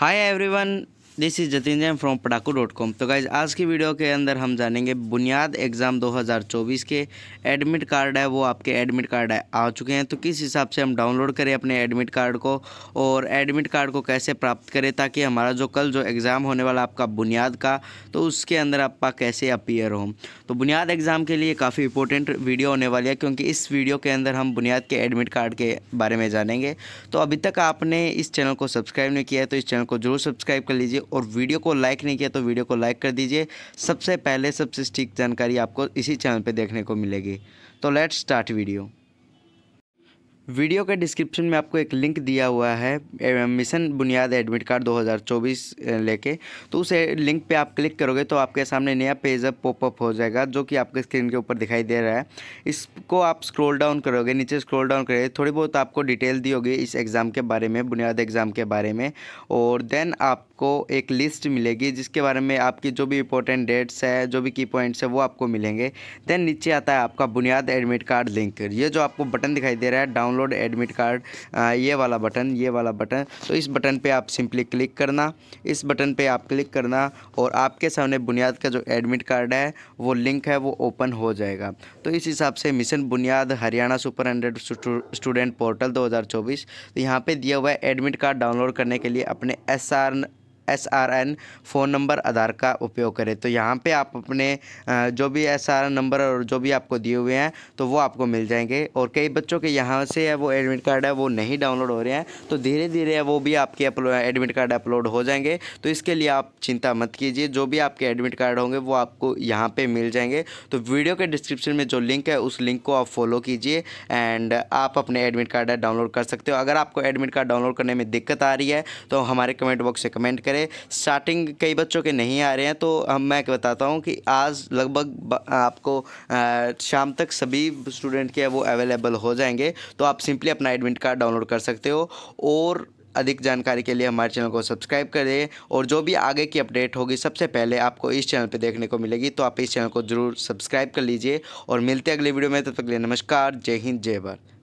hi everyone this is Jatin Jain from Pataku dot com तो guys आज की वीडियो के अंदर हम जानेंगे बुनियाद एग्ज़ाम 2024 के एडमिट कार्ड है वो आपके एडमिट कार्ड है आ चुके हैं तो किस हिसाब से हम डाउनलोड करें अपने एडमिट कार्ड को और एडमिट कार्ड को कैसे प्राप्त करें ताकि हमारा जो कल जो एग्ज़ाम होने वाला आपका बुनियाद का तो उसके अंदर आपका कैसे अपीयर हो तो बुनियाद एग्ज़ाम के लिए काफ़ी इंपॉर्टेंट वीडियो होने वाली है क्योंकि इस वीडियो के अंदर हम बुनियाद के एडमिट कार्ड के बारे में जानेंगे तो अभी तक आपने इस चैनल को सब्सक्राइब नहीं किया है तो इस चैनल को जरूर सब्सक्राइब कर लीजिए और वीडियो को लाइक नहीं किया तो वीडियो को लाइक कर दीजिए सबसे पहले सबसे ठीक जानकारी आपको इसी चैनल पर देखने को मिलेगी तो लेट स्टार्ट वीडियो वीडियो के डिस्क्रिप्शन में आपको एक लिंक दिया हुआ है मिशन बुनियाद एडमिट कार्ड 2024 लेके तो उस लिंक पे आप क्लिक करोगे तो आपके सामने नया पेज अप पॉपअप हो जाएगा जो कि आपके स्क्रीन के ऊपर दिखाई दे रहा है इसको आप स्क्रॉल डाउन करोगे नीचे स्क्रॉल डाउन करोगे थोड़ी बहुत आपको डिटेल दी होगी इस एग्ज़ाम के बारे में बुनियाद एग्ज़ाम के बारे में और देन आपको एक लिस्ट मिलेगी जिसके बारे में आपकी जो भी इंपॉर्टेंट डेट्स है जो भी की पॉइंट्स है वो आपको मिलेंगे देन नीचे आता है आपका बुनियाद एडमिट कार्ड लिंक ये जो आपको बटन दिखाई दे रहा है डाउनलोड डाउनलोड एडमिट कार्ड ये वाला बटन ये वाला बटन तो इस बटन पे आप सिंपली क्लिक करना इस बटन पे आप क्लिक करना और आपके सामने बुनियाद का जो एडमिट कार्ड है वो लिंक है वो ओपन हो जाएगा तो इस हिसाब से mission Buniyaad Haryana super hundred student portal चौबीस तो यहाँ पर दिया हुआ है एडमिट कार्ड डाउनलोड करने के लिए अपने S R S R N phone number Aadhaar का उपयोग करें तो यहाँ पे आप अपने जो भी एस आर एन नंबर और जो भी आपको दिए हुए हैं तो वो आपको मिल जाएंगे और कई बच्चों के यहाँ से है वो एडमिट कार्ड है वो नहीं डाउनलोड हो रहे हैं तो धीरे धीरे वो भी आपके एडमिट कार्ड अपलोड हो जाएंगे तो इसके लिए आप चिंता मत कीजिए जो भी आपके एडमिट कार्ड होंगे वो आपको यहाँ पर मिल जाएंगे तो वीडियो के डिस्क्रिप्शन में जो लिंक है उस लिंक को आप फॉलो कीजिए एंड आप अपने एडमिट कार्ड डाउनलोड कर सकते हो अगर आपको एडमिट कार्ड डाउनलोड करने में दिक्कत आ रही है तो हमारे कमेंट बॉक्स से कमेंट करें रहे हैं स्टार्टिंग कई बच्चों के नहीं आ रहे हैं तो हम मैं बताता हूँ कि आज लगभग आपको शाम तक सभी स्टूडेंट के वो अवेलेबल हो जाएंगे तो आप सिंपली अपना एडमिट कार्ड डाउनलोड कर सकते हो और अधिक जानकारी के लिए हमारे चैनल को सब्सक्राइब करें और जो भी आगे की अपडेट होगी सबसे पहले आपको इस चैनल पर देखने को मिलेगी तो आप इस चैनल को जरूर सब्सक्राइब कर लीजिए और मिलते हैं अगले वीडियो में तब तो तक लिए नमस्कार जय हिंद जय भारत